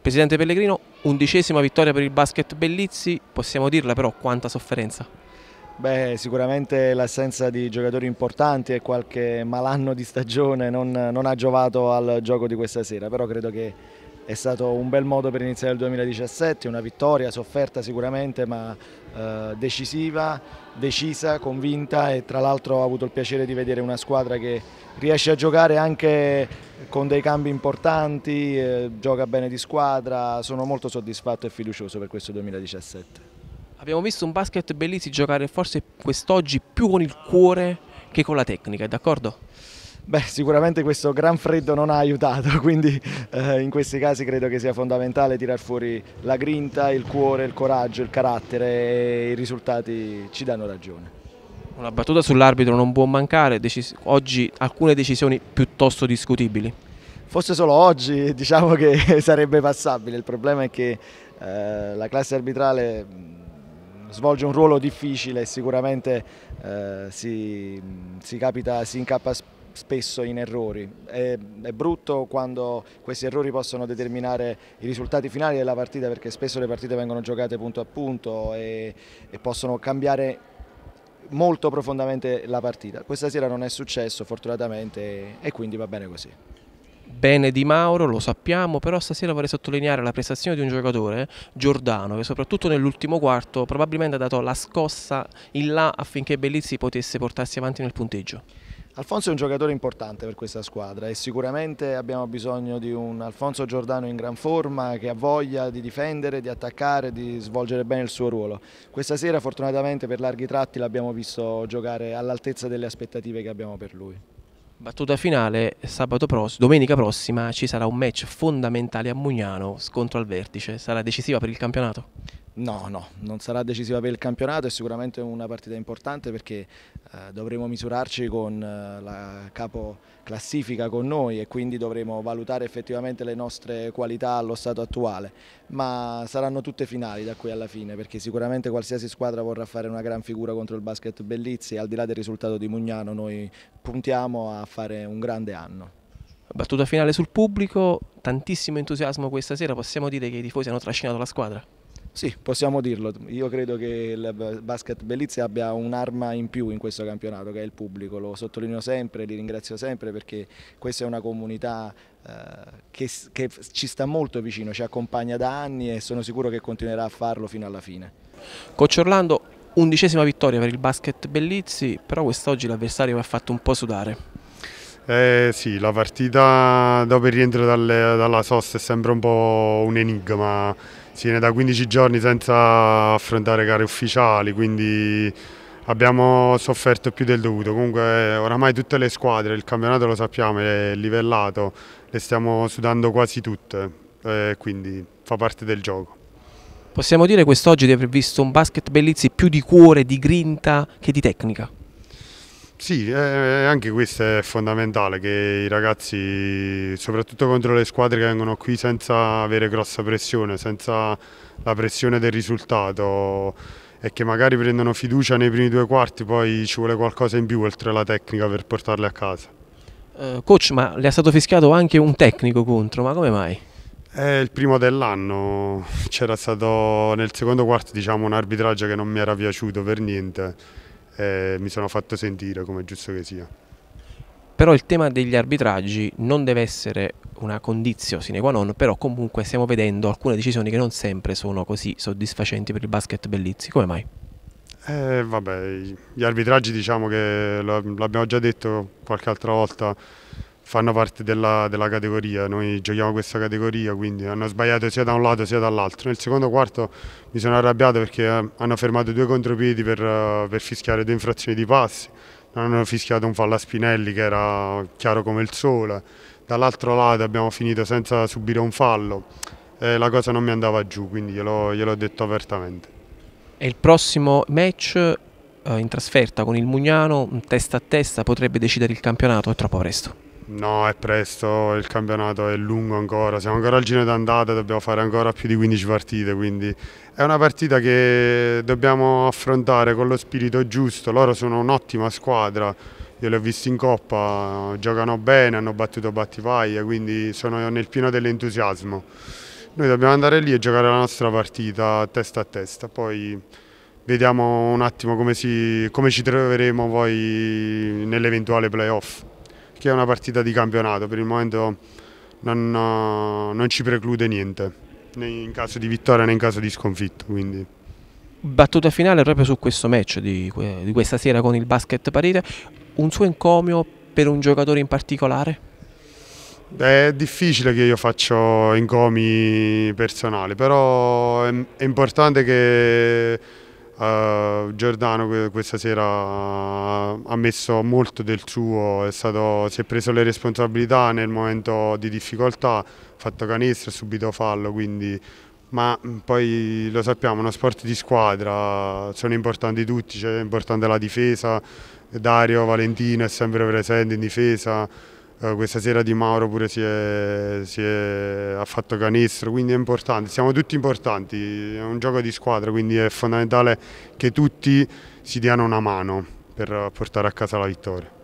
Presidente Pellegrino, undicesima vittoria per il basket Bellizzi, possiamo dirla però quanta sofferenza? Beh, sicuramente l'assenza di giocatori importanti e qualche malanno di stagione non, non ha giovato al gioco di questa sera, però credo che è stato un bel modo per iniziare il 2017, una vittoria sofferta sicuramente ma eh, decisiva, decisa, convinta e tra l'altro ho avuto il piacere di vedere una squadra che riesce a giocare anche con dei cambi importanti, eh, gioca bene di squadra, sono molto soddisfatto e fiducioso per questo 2017. Abbiamo visto un basket bellissimo giocare forse quest'oggi più con il cuore che con la tecnica, è d'accordo? Beh, sicuramente questo gran freddo non ha aiutato, quindi eh, in questi casi credo che sia fondamentale tirar fuori la grinta, il cuore, il coraggio, il carattere e i risultati ci danno ragione. Una battuta sull'arbitro non può mancare, oggi alcune decisioni piuttosto discutibili. Forse solo oggi diciamo che sarebbe passabile, il problema è che eh, la classe arbitrale mm, svolge un ruolo difficile e sicuramente eh, si, si, capita, si incappa spesso spesso in errori. È, è, brutto quando questi errori possono determinare i risultati finali della partita perché spesso le partite vengono giocate punto a punto e, e possono cambiare molto profondamente la partita. Questa sera non è successo fortunatamente e quindi va bene così bene Di Mauro, lo sappiamo, però stasera vorrei sottolineare la prestazione di un giocatore, Giordano, che soprattutto nell'ultimo quarto probabilmente ha dato la scossa in là affinché Bellizzi potesse portarsi avanti nel punteggio. Alfonso è un giocatore importante per questa squadra e sicuramente abbiamo bisogno di un Alfonso Giordano in gran forma che ha voglia di difendere, di attaccare, di svolgere bene il suo ruolo. Questa sera fortunatamente per larghi tratti l'abbiamo visto giocare all'altezza delle aspettative che abbiamo per lui. Battuta finale, prossimo, domenica prossima ci sarà un match fondamentale a Mugnano, scontro al vertice, sarà decisiva per il campionato? No, no, non sarà decisiva per il campionato, è sicuramente una partita importante perché eh, dovremo misurarci con eh, la capo classifica con noi e quindi dovremo valutare effettivamente le nostre qualità allo stato attuale, ma saranno tutte finali da qui alla fine perché sicuramente qualsiasi squadra vorrà fare una gran figura contro il basket Bellizzi e al di là del risultato di Mugnano noi puntiamo a fare un grande anno. Battuta finale sul pubblico, tantissimo entusiasmo questa sera, possiamo dire che i tifosi hanno trascinato la squadra? Sì, possiamo dirlo. Io credo che il basket Bellizia abbia un'arma in più in questo campionato, che è il pubblico. Lo sottolineo sempre, li ringrazio sempre perché questa è una comunità eh, che, che, ci sta molto vicino, ci accompagna da anni e sono sicuro che continuerà a farlo fino alla fine. Coach Orlando, undicesima vittoria per il basket Bellizzi, però quest'oggi l'avversario mi ha fatto un po' sudare. Eh sì, la partita dopo il rientro dalle, dalla sosta è sempre un po' un enigma sì, è da 15 giorni senza affrontare gare ufficiali, quindi abbiamo sofferto più del dovuto. Comunque eh, oramai tutte le squadre, il campionato lo sappiamo, è livellato, le stiamo sudando quasi tutte, eh, quindi fa parte del gioco. Possiamo dire quest'oggi di aver visto un basket Bellizzi più di cuore, di grinta che di tecnica? Sì, eh, eh, anche questo è fondamentale, che i ragazzi, soprattutto contro le squadre che vengono qui senza avere grossa pressione, senza la pressione del risultato e che magari prendono fiducia nei primi due quarti, poi ci vuole qualcosa in più oltre alla tecnica per portarle a casa. Uh, coach, ma le è stato fischiato anche un tecnico contro, ma come mai? È il primo dell'anno, c'era stato nel secondo quarto diciamo, un arbitraggio che non mi era piaciuto per niente eh, mi sono fatto sentire come giusto che sia. Però il tema degli arbitraggi non deve essere una condizione sine qua non, però comunque stiamo vedendo alcune decisioni che non sempre sono così soddisfacenti per il basket Bellizzi. Come mai? Eh, vabbè, gli arbitraggi diciamo che l'abbiamo già detto qualche altra volta, fanno parte della, della, categoria, noi giochiamo questa categoria, quindi hanno sbagliato sia da un lato sia dall'altro. Nel secondo quarto mi sono arrabbiato perché eh, hanno fermato due contropiedi per, eh, per fischiare due infrazioni di passi, non hanno fischiato un fallo a Spinelli che era chiaro come il sole, dall'altro lato abbiamo finito senza subire un fallo, eh, la cosa non mi andava giù, quindi gliel'ho, gliel'ho detto apertamente. E il prossimo match eh, in trasferta con il Mugnano, testa a testa, potrebbe decidere il campionato, è troppo presto. No, è presto, il campionato è lungo ancora, siamo ancora al giro d'andata, dobbiamo fare ancora più di 15 partite, quindi è una partita che dobbiamo affrontare con lo spirito giusto, loro sono un'ottima squadra, io li ho visti in coppa, giocano bene, hanno battuto Battivaglia, quindi sono nel pieno dell'entusiasmo. Noi dobbiamo andare lì e giocare la nostra partita testa a testa, poi vediamo un attimo come, si, come ci troveremo poi nell'eventuale playoff che è una partita di campionato, per il momento non, non ci preclude niente, né in caso di vittoria né in caso di sconfitto. Quindi. Battuta finale proprio su questo match di, di questa sera con il Basket Parete, un suo encomio per un giocatore in particolare? È difficile che io faccia encomi personali, però è, è importante che Uh, Giordano questa sera ha messo molto del suo, stato, si è preso le responsabilità nel momento di difficoltà, ha fatto canestro, ha subito fallo, quindi, ma mm, poi lo sappiamo, uno sport di squadra, sono importanti tutti, cioè è importante la difesa, Dario Valentino è sempre presente in difesa, eh, questa sera Di Mauro pure si è, si è, ha fatto canestro, quindi è importante, siamo tutti importanti, è un gioco di squadra, quindi è fondamentale che tutti si diano una mano per portare a casa la vittoria.